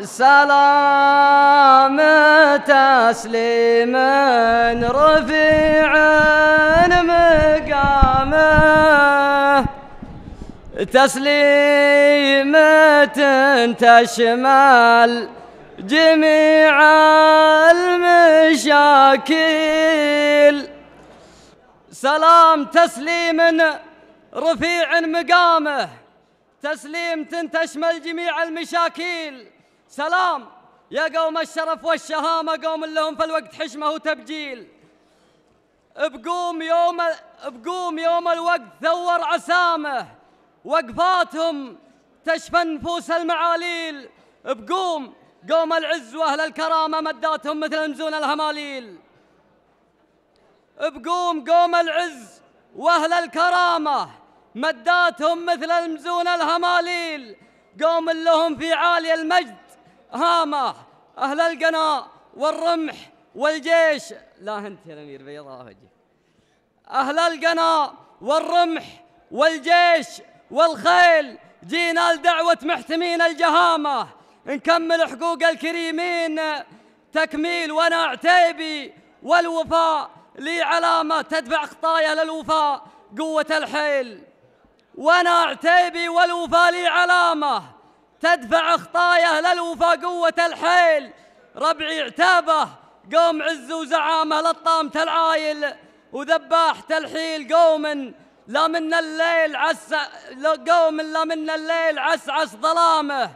سلام تسليما رفيعا مقامه تسليمة تشمل جميع المشاكل سلام تسليم رفيع مقامه تسليم تشمل جميع المشاكل سلام يا قوم الشرف والشهامة قوم لهم في الوقت حشمة وتبجيل بقوم يوم بقوم يوم الوقت ثور عسامه وقفاتهم تشفى نفوس المعاليل بقوم قوم العز واهل الكرامه مداتهم مثل مزون الهماليل بقوم قوم العز واهل الكرامه مداتهم مثل المزون الهماليل قوم لهم في عالي المجد هامة أهل القناة والرمح والجيش لا أنت يا الأمير بيضاء وجهك أهل القناة والرمح والجيش والخيل جينا لدعوة محتمين الجهامة نكمل حقوق الكريمين تكميل وانا عتيبي والوفاء لي علامة تدفع خطايا للوفاء قوة الحيل وانا عتيبي والوفاء لي علامه تدفع خطايه للوفا قوة الحيل ربعي عتابه قوم عز وزعامه لطامة العايل وذباح تلحيل قوم لا من الليل عس قوم لا من الليل عسعس ظلامه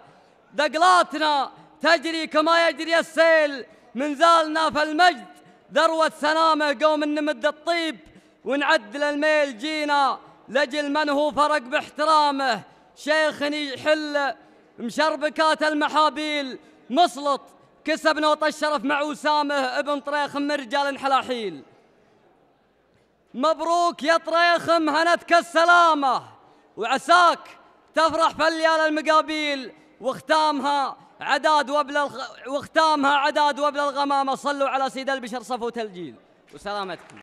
دقلاتنا تجري كما يجري السيل من زالنا في المجد ذروة سنامه قوم نمد الطيب ونعدل الميل جينا لجل من هو فرق باحترامه شيخ يحل مشربكات المحابيل مسلط كسب نوط الشرف مع وسامه ابن طريخم من رجال الحلاحيل مبروك يا طريخم هنتك السلامة وعساك تفرح فليال المقابيل واختامها عداد وبل الغ... واختامها عداد وبل الغمامة صلوا على سيد البشر صفوة الجيل وسلامتكم